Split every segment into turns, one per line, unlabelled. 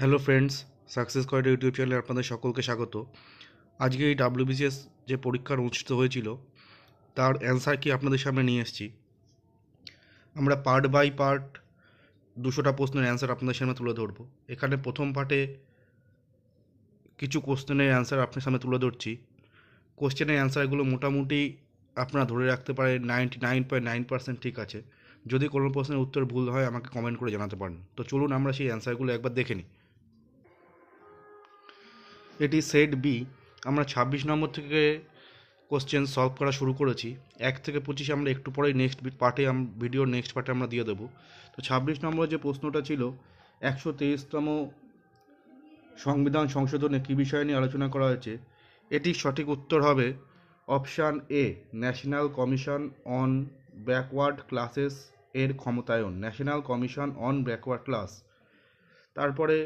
hello friends success কয়েড YouTube চ্যানেলে আপনাদের সকলকে স্বাগত আজকে এই ডাব্লিউবিসিএস যে পরীক্ষার অনুষ্ঠিত হয়েছিল তার অ্যান্সার কি আপনাদের সামনে নিয়ে এসেছি আমরা পার্ট বাই পার্ট দুশোটা প্রশ্নের অ্যান্সার আপনাদের সামনে তুলে ধরবো এখানে প্রথম পার্টে কিছু কোশ্চেনের অ্যান্সার আপনার সামনে তুলে ধরছি কোশ্চেনের অ্যান্সারগুলো মোটামুটি আপনারা ধরে রাখতে পারে ninety nine point nine percent ঠিক আছে যদি কোনো প্রশ্নের উত্তর ভুল হয় আমাকে কমেন্ট করে জানাতে পারেন তো চলুন আমরা সেই অ্যান্সারগুলো একবার দেখে নিই এটি সেট বি আমরা ছাব্বিশ নম্বর থেকে কোশ্চেন সলভ করা শুরু করেছি এক থেকে পঁচিশে আমরা একটু পরেই নেক্সট পার্টে ভিডিওর নেক্সট পার্টে আমরা দিয়ে দেবো তো ছাব্বিশ নম্বরের যে প্রশ্নটা ছিল একশো তেইশতম সংবিধান সংশোধনে কী বিষয় নিয়ে আলোচনা করা হয়েছে এটি সঠিক উত্তর হবে option A national commission on backward classes এর ক্ষমতায়ন national commission on backward class তারপরে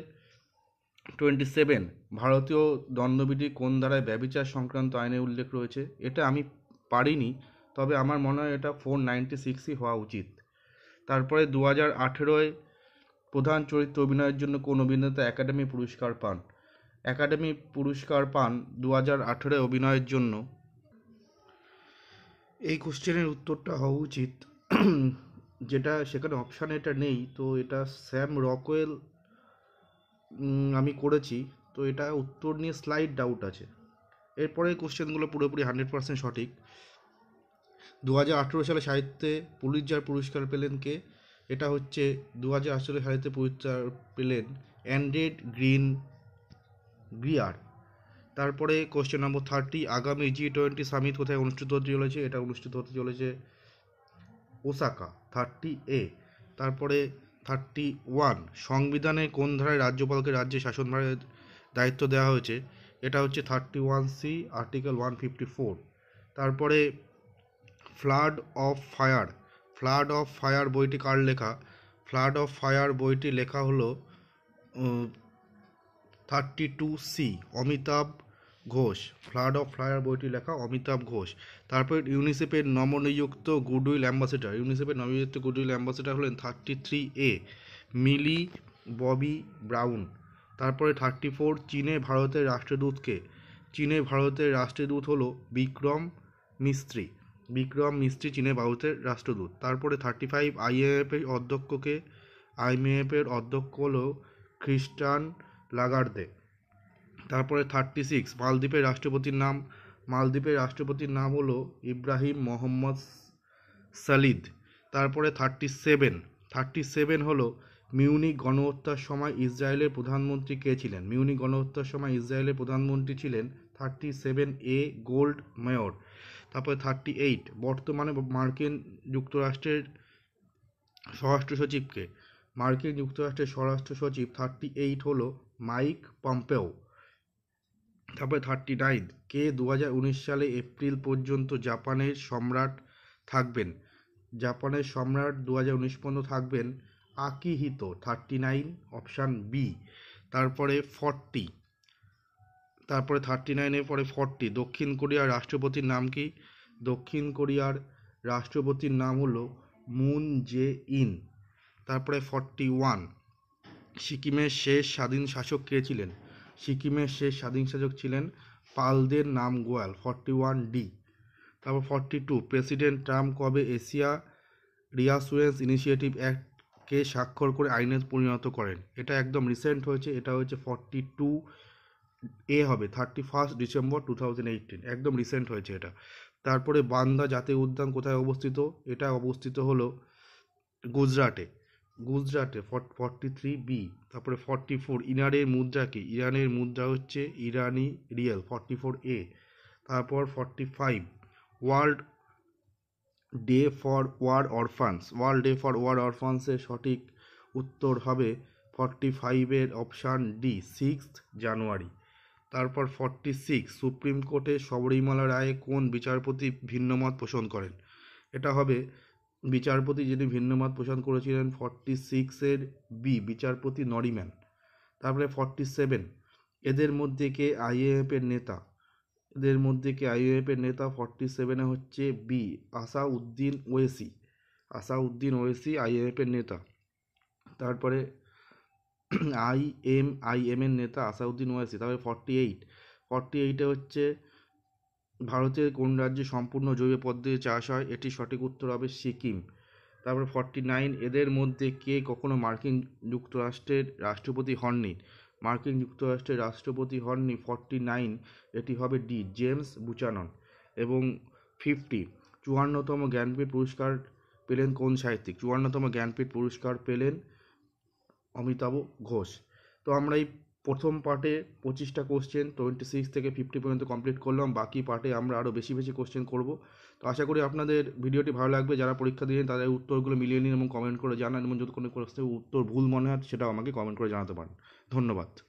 টোয়েন্টি সেভেন ভারতীয় দণ্ডবিধি কোন ধারায় ব্যবিচার সংক্রান্ত আইনে উল্লেখ রয়েছে এটা আমি পারিনি তবে আমার মনে হয় এটা ফোর নাইনটি সিক্সই হওয়া উচিত তারপরে দু হাজার আঠেরোয় প্রধান চরিত্র অভিনয়ের জন্য কোন অভিনেতা একাডেমি পুরস্কার পান একাডেমি পুরস্কার পান দু হাজার আঠেরোয় অভিনয়ের জন্য এই কোশ্চেনের উত্তরটা হওয়া উচিত যেটা সেখানে অপশান এটা নেই তো এটা স্যাম রকওয়েল আমি করেছি তো এটা উত্তর নিয়ে স্লাইড ডাউট আছে এরপরে কোশ্চেনগুলো পুরোপুরি হান্ড্রেড পার্সেন্ট সঠিক দু সালে সাহিত্যে পুলিশজার পুরস্কার পেলেন কে এটা হচ্ছে দু হাজার আট সাহিত্যে পুরস্কার পেলেন অ্যান্ড্রেড গ্রিন গ্রিয়ার তারপরে কোশ্চেন নম্বর থার্টি আগামী জি টোয়েন্টি সামিট কোথায় অনুষ্ঠিত হতে চলেছে এটা অনুষ্ঠিত হতে চলেছে ওসাকা থার্টি এ তারপরে থার্টি ওয়ান সংবিধানে কোন ধারায় রাজ্যপালকে রাজ্যে শাসনভারের দায়িত্ব দেওয়া হয়েছে এটা হচ্ছে thirty one C article one fifty four তারপরে flood of fire flood of fire বইটি কার লেখা ফ্লাড অফ ফায়ার বইটি লেখা হলো thirty two C Amitav Ghosh flood of flyer বইটি লেখা অমিতাভ ঘোষ তারপর ইউনিসেফের নবনিযুক্ত গুডউইল অ্যাম্বাসেডার ইউনিসেফের নবনিযুক্ত গুডউইল অ্যাম্বাসেডার হলেন thirty three A Millie Bobby Brown তারপরে থার্টি ফোর চীনে ভারতের রাষ্ট্রদূতকে চীনে ভারতের রাষ্ট্রদূত হলো বিক্রম মিস্ত্রি বিক্রম মিস্ত্রি চীনে ভারতের রাষ্ট্রদূত তারপরে থার্টি ফাইভ আইএমএফের অধ্যক্ষকে আইএমএফের অধ্যক্ষ হলো খ্রিস্টান লাগার্দে তারপরে থার্টি সিক্স মালদ্বীপের রাষ্ট্রপতির নাম মালদ্বীপের রাষ্ট্রপতির নাম হলো ইব্রাহিম মোহাম্মদ সালিদ তারপরে থার্টি সেভেন থার্টি সেভেন হলো মিউনিক গণহত্যার সময় ইসরায়েলের প্রধানমন্ত্রী কে ছিলেন মিউনিক গণহত্যার সময় ইসরায়েলের প্রধানমন্ত্রী ছিলেন thirty seven A Golda Meir তারপরে থার্টি এইট বর্তমানে মার্কিন যুক্তরাষ্ট্রের স্বরাষ্ট্র সচিবকে মার্কিন যুক্তরাষ্ট্রের স্বরাষ্ট্র সচিব থার্টি এইট হলো মাইক পম্পেও তারপরে থার্টি নাইন কে দু সালে এপ্রিল পর্যন্ত জাপানের সম্রাট থাকবেন জাপানের সম্রাট দু পর্যন্ত থাকবেন Akihito thirty nine option B তারপরে ফর্টি তারপরে থার্টি নাইনের পরে ফর্টি দক্ষিণ কোরিয়ার রাষ্ট্রপতির নাম কি দক্ষিণ কোরিয়ার রাষ্ট্রপতির নাম হলো মুন জে ইন তারপরে ফর্টি ওয়ান সিকিমের শেষ স্বাধীন শাসক কে ছিলেন সিকিমের শেষ স্বাধীন শাসক ছিলেন পালদের নাম গোয়াল ফর্টি ওয়ান ডি তারপর ফর্টি টু প্রেসিডেন্ট ট্রাম্প কবে এশিয়া রিয়াসুয়েন্স ইনিশিয়েটিভ অ্যাক্টকে স্বাক্ষর করে আইনে পরিণত করেন এটা একদম রিসেন্ট হয়েছে এটা হয়েছে ফর্টি টু এ হবে thirty first December two thousand eighteen একদম রিসেন্ট হয়েছে এটা তারপরে বান্দা জাতীয় উদ্যান কোথায় অবস্থিত এটা অবস্থিত হলো গুজরাটে গুজরাটে ফর্টি থ্রি বি তারপরে ফর্টি ফোর ইরানের মুদ্রা কি ইরানের মুদ্রা হচ্ছে ইরানি রিয়েল ফর্টি ফোর এ তারপর forty five world day for war orphans world day for war অরফানসের সঠিক উত্তর হবে ফর্টি ফাইভের অপশান ডি সিক্স জানুয়ারি তারপর ফর্টি সিক্স সুপ্রিম কোর্টে শবরীমালা রায়ে কোন বিচারপতি ভিন্নমত পোষণ করেন এটা হবে বিচারপতি যিনি ভিন্নমত পোষণ করেছিলেন ফর্টি সিক্সের বি বিচারপতি নরিম্যান তারপরে ফর্টি সেভেন এদের মধ্যে কে আইএএফ এফের নেতা এদের মধ্যে কে আইএএফ এফের নেতা ফর্টি সেভেনে হচ্ছে বি আসাউদ্দিন ওয়েসি আসাউদ্দিন ওয়েসি আইএএফ নেতা তারপরে আই এম আই এম এর নেতা আসাউদ্দিন ওয়েসি তারপরে ফর্টি এইট ফর্টি এইটে হচ্ছে ভারতের কোন রাজ্যে সম্পূর্ণ জৈব পদ্ধতিতে চাষ হয় এটির সঠিক উত্তর হবে সিকিম তারপরে ফর্টি নাইন এদের মধ্যে কে কখনো মার্কিন যুক্তরাষ্ট্রের রাষ্ট্রপতি হননি মার্কিন যুক্তরাষ্ট্রের রাষ্ট্রপতি হননি ফর্টি নাইন এটি হবে ডি জেমস বুচানন এবং ফিফটি চুয়ান্নতম জ্ঞানপীঠ পুরস্কার পেলেন কোন সাহিত্যিক চুয়ান্নতম জ্ঞানপীঠ পুরস্কার পেলেন অমিতাভ ঘোষ তো আমরা এই প্রথম পার্টে পঁচিশটা কোশ্চেন টোয়েন্টি সিক্স থেকে ফিফটি পর্যন্ত কমপ্লিট করলাম বাকি পার্টে আমরা আরও বেশি বেশি কোশ্চেন করব তো আশা করি আপনাদের ভিডিওটি ভালো লাগবে যারা পরীক্ষা দিয়েছেন তাদের উত্তরগুলো মিলিয়ে নিন এবং কমেন্ট করে জানান এবং যদি কোনো কোশ্চেন উত্তর ভুল মনে হয় সেটাও আমাকে কমেন্ট করে জানাতে পারেন ধন্যবাদ